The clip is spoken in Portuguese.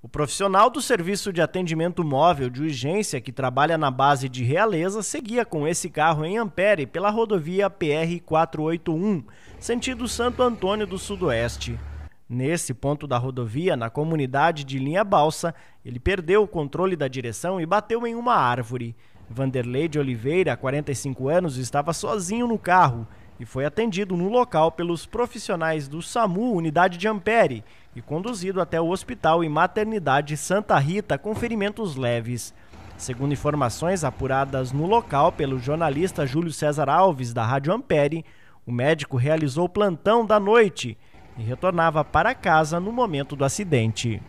O profissional do Serviço de Atendimento Móvel de Urgência, que trabalha na base de Realeza, seguia com esse carro em Ampere pela rodovia PR-481, sentido Santo Antônio do Sudoeste. Nesse ponto da rodovia, na comunidade de Linha Balsa, ele perdeu o controle da direção e bateu em uma árvore. Vanderlei de Oliveira, 45 anos, estava sozinho no carro e foi atendido no local pelos profissionais do SAMU, unidade de Ampere, e conduzido até o Hospital e Maternidade Santa Rita com ferimentos leves. Segundo informações apuradas no local pelo jornalista Júlio César Alves, da Rádio Ampere, o médico realizou plantão da noite e retornava para casa no momento do acidente.